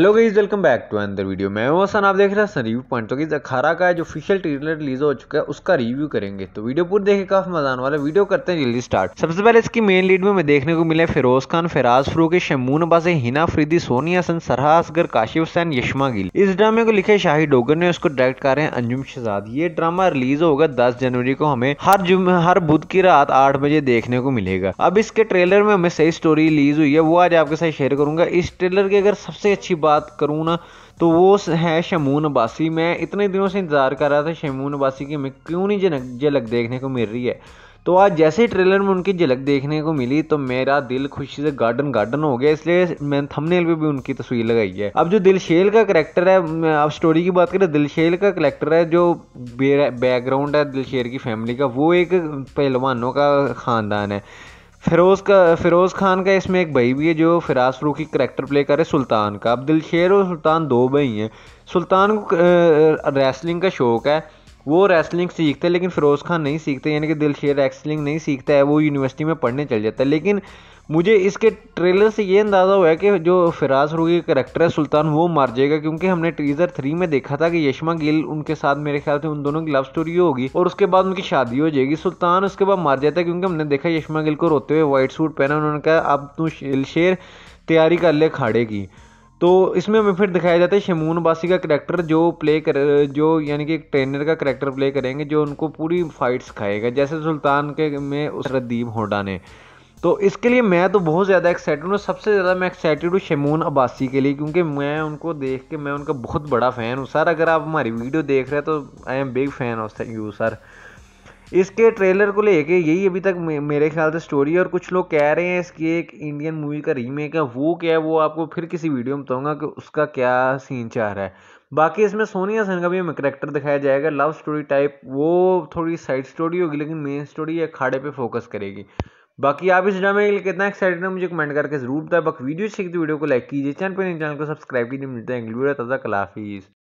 hello guys welcome back to another video मैं वसन आप देख रहे हैं सर रिव्यू पॉइंट तो गई अखारा का जो ऑफिशियल ट्रेलर रिलीज हो चुका है उसका रिव्यू करेंगे तो वीडियो पूरी देखे काफी मजा आने वाला वीडियो करते हैं जल्दी स्टार्ट सबसे पहले इसकी मेन लीड में, देखने को मिले फिरोज खान फराज फरूक शमून अबासे हिना फ्रीदी सोनिया हसन सरहा असगर काशिफ हुसैन यशमा गिल इस ड्रामे को लिखे शाही डोगर ने उसको डायरेक्ट कर रहे हैं अंजुम शहजाद ये ड्रामा रिलीज होगा दस जनवरी को हमें हर जुम्मे हर बुध की रात आठ बजे देखने को मिलेगा अब इसके ट्रेलर में हमें सही स्टोरी रिलीज हुई है वो आज आपके साथ शेयर करूंगा इस ट्रेलर की अगर सबसे अच्छी बात बात करूँ ना तो वो है शमून अब्बासी मैं इतने दिनों से इंतज़ार कर रहा था शमून अब्बासी की मैं क्यों नहीं झलक झलक देखने को मिल रही है तो आज जैसे ट्रेलर में उनकी झलक देखने को मिली तो मेरा दिल खुशी से गार्डन गार्डन हो गया इसलिए मैंने थंबनेल पे भी उनकी तस्वीर लगाई है अब जो दिलशेल का करेक्टर है अब स्टोरी की बात करें दिलशेल का करेक्टर है जो बैकग्राउंड है दिलशेर की फैमिली का वो एक पहलवानों का ख़ानदान है फिरोज़ का फिरोज़ खान का इसमें एक भाई भी है जो फिराज फरू की करेक्टर प्ले करे सुल्तान का अब दिलशेर और सुल्तान दो भाई हैं सुल्तान को रेसलिंग का शौक़ है वो रेसलिंग सीखते हैं लेकिन फ़िरोज़ खान नहीं सीखते यानी कि दिलशेर रेसलिंग नहीं सीखता है वो यूनिवर्सिटी में पढ़ने चल जाता है लेकिन मुझे इसके ट्रेलर से ये अंदाज़ा हुआ है कि जो फिराज रूगी का करेक्टर है सुल्तान वो मार जाएगा क्योंकि हमने टीज़र थ्री में देखा था कि यशमा गिल उनके साथ मेरे ख्याल से उन दोनों की लव स्टोरी होगी और उसके बाद उनकी शादी हो जाएगी सुल्तान उसके बाद मार जाता है क्योंकि हमने देखा यशमा गिल को रोते हुए वाइट सूट पहना उन्होंने कहा अब तू शेर तैयारी कर ले खाड़े की तो इसमें हमें फिर दिखाया जाता है शमून बासी का करेक्टर जो प्ले कर जो यानी कि एक ट्रेनर का करैक्टर प्ले करेंगे जो उनको पूरी फाइट सिखाएगा जैसे सुल्तान के में उस रद्दीप होडा ने तो इसके लिए मैं तो बहुत ज़्यादा एक्साइटेड हूँ सबसे ज़्यादा मैं एक्साइटेड हूँ शमून अब्बासी के लिए क्योंकि मैं उनको देख के मैं उनका बहुत बड़ा फ़ैन हूँ सर अगर आप हमारी वीडियो देख रहे हैं तो I am big fan of you sir इसके ट्रेलर को लेके यही अभी तक मेरे ख्याल से स्टोरी और कुछ लोग कह रहे हैं इसकी एक इंडियन मूवी का रीमेक है वो क्या है वो आपको फिर किसी वीडियो में बताऊंगा कि उसका क्या सीन चाह रहा है बाकी इसमें सोनिया सन का भी हमें करेक्टर दिखाया जाएगा लव स्टोरी टाइप वो थोड़ी साइड स्टोरी होगी लेकिन मेन स्टोरी अखाड़े पर फोकस करेगी बाकी आप इस ड्रामे के लिए कितना एक्साइटेड है मुझे कमेंट करके जरूर बताए बाकी वीडियो सीखते तो वीडियो को लाइक कीजिए चैनल पर चैनल तो को सब्सक्राइब कीजिए मिलते तो हैं